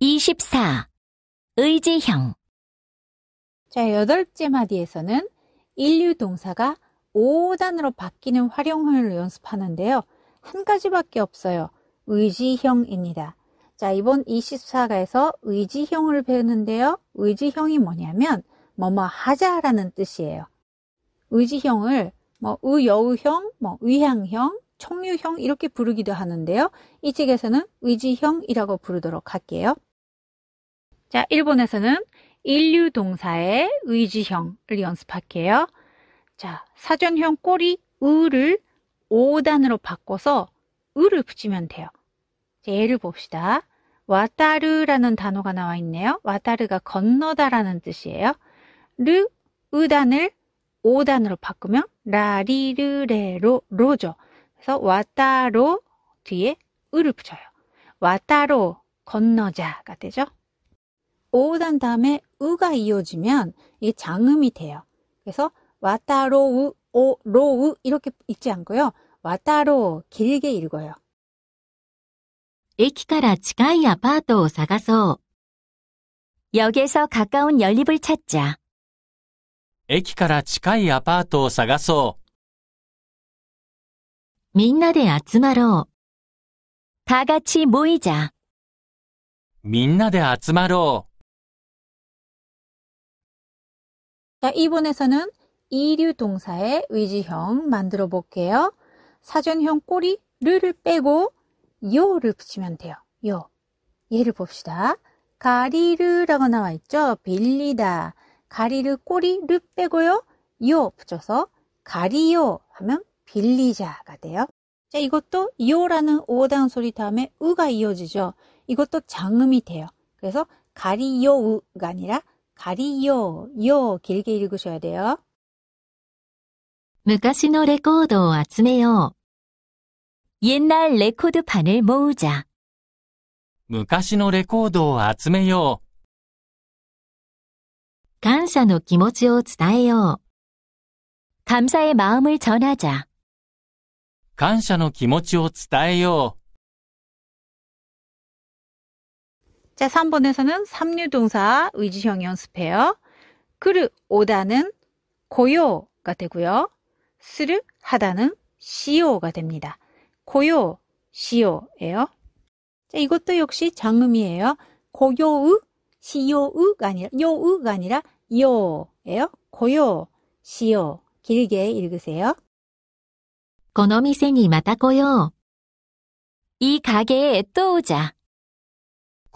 24. 의지형 자, 여덟째 마디에서는 인류 동사가 5단으로 바뀌는 활용을 연습하는데요. 한 가지밖에 없어요. 의지형입니다. 자, 이번 24가에서 의지형을 배우는데요. 의지형이 뭐냐면 뭐뭐 하자라는 뜻이에요. 의지형을 뭐 의여우형, 뭐 의향형, 총유형 이렇게 부르기도 하는데요. 이 책에서는 의지형이라고 부르도록 할게요. 자, 1번에서는 인류 동사의 의지형을 연습할게요. 자, 사전형 꼬리 을을 5단으로 바꿔서 을을 붙이면 돼요. 예를 봅시다. 와따르라는 단어가 나와 있네요. 와따르가 건너다라는 뜻이에요. 르, 의단을 5단으로 바꾸면 라리르레로 로죠. 그래서 와따로 뒤에 을을 붙여요. 와따로 건너자가 되죠. 오단 다음에 우가 이어지면 이게 장음이 돼요. 그래서 와따로우 오로우 이렇게 읽지 않고요. 와따로 길게 읽어요. 駅から近いアパートを探そう. 역에서 가까운 연립을 찾자. 駅から近いアパートを探そう.みんなで集まろう.다 같이 모이자. みんなで集まろう. 자, 2번에서는 이류 동사의 의지형 만들어 볼게요. 사전형 꼬리 를 빼고 요를 붙이면 돼요. 요. 예를 봅시다. 가리르라고 나와 있죠. 빌리다. 가리르 꼬리 를 빼고요. 요 붙여서 가리요 하면 빌리자가 돼요. 자, 이것도 요라는 오단 소리 다음에 으가 이어지죠. 이것도 장음이 돼요. 그래서 가리요우가 아니라 가리요요길게읽으셔야돼요昔のレコードを集めよう。옛날レコード판을모으 자。 昔のレコードを集めよう。感謝の気持ちを伝えよう。감사의마음을전하 자。 感謝の気持ちを伝えよう。 자, 3번에서는 삼류동사 의지형 연습해요. 그르 오다는 고요가 되고요. 스르 하다는 시오가 됩니다. 고요, 시오예요. 자, 이것도 역시 장음이에요. 고요우시요우가 아니라 요우가 아니라 요예요. 고요, 시오. 길게 읽으세요. 고노미센이 마다 고요. 이 가게에 또 오자.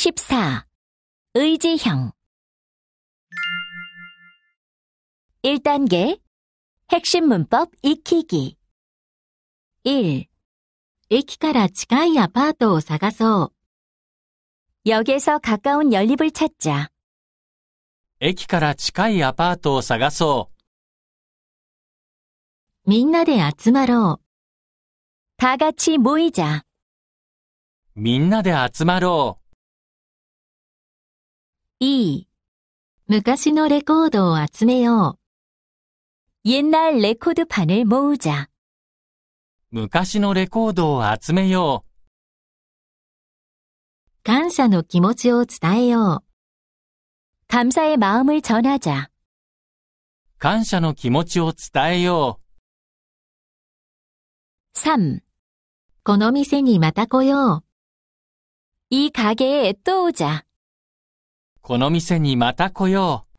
24. 의지형 1단계 핵심 문법 익히기 1. 駅から近いアパートを探そう. 역에서 가까운 연립을 찾자. 駅から近いアパートを探そう.みんなで集まろう.다 같이 모이자. みんなで集まろう。いい。昔のレコードを集めよう。옛날レコード판을모으 자。 昔のレコードを集めよう。感謝の気持ちを伝えよう。感謝의마음을전하 자。 感謝の気持ちを伝えよう。3. この店にまた来よう。이가게에또오 자。 この店にまた来よう。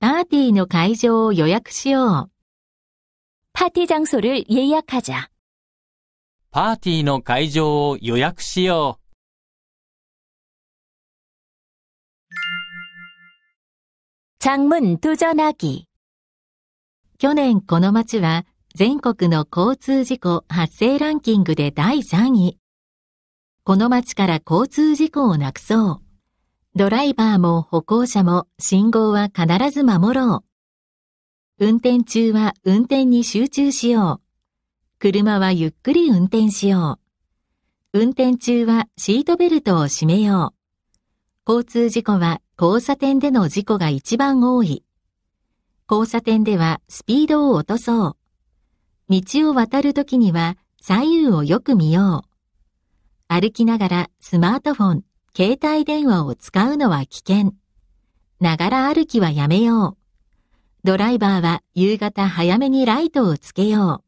パーティーの会場を予約しよう。パーティー장소를예약하 자。 パーティーの会場を予約しよう。장문도전하 기。 去年この街は全国の交通事故発生ランキングで第3位。この街から交通事故をなくそう。ドライバーも歩行者も信号は必ず守ろう。運転中は運転に集中しよう。車はゆっくり運転しよう。運転中はシートベルトを締めよう。交通事故は交差点での事故が一番多い。交差点ではスピードを落とそう。道を渡るときには左右をよく見よう。歩きながらスマートフォン、携帯電話を使うのは危険。ながら歩きはやめよう。ドライバーは夕方早めにライトをつけよう。